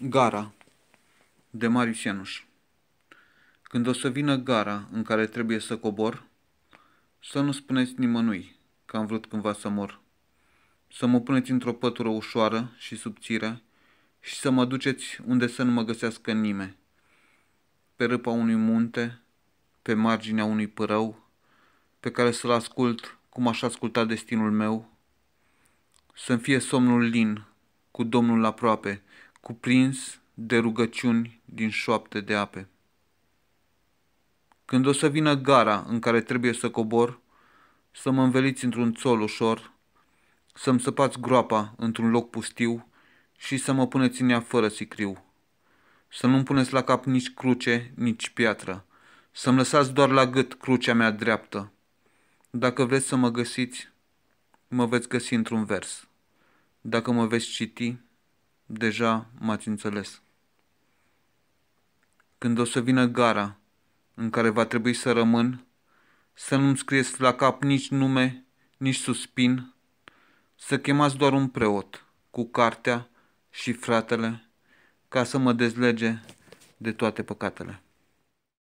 Gara de Marius Ianuș Când o să vină gara în care trebuie să cobor, să nu spuneți nimănui că am vrut cândva să mor. Să mă puneți într-o pătură ușoară și subțire și să mă duceți unde să nu mă găsească nimeni. Pe râpa unui munte, pe marginea unui părău, pe care să-l ascult cum aș asculta destinul meu, să-mi fie somnul lin cu Domnul aproape, cuprins de rugăciuni din șoapte de ape. Când o să vină gara în care trebuie să cobor, să mă înveliți într-un țol ușor, să-mi săpați groapa într-un loc pustiu și să mă puneți în ea fără sicriu. Să nu-mi puneți la cap nici cruce, nici piatră, să-mi lăsați doar la gât crucea mea dreaptă. Dacă vreți să mă găsiți, mă veți găsi într-un vers. Dacă mă veți citi, deja m-ați înțeles. Când o să vină gara în care va trebui să rămân, să nu-mi scrieți la cap nici nume, nici suspin, să chemați doar un preot cu cartea și fratele ca să mă dezlege de toate păcatele.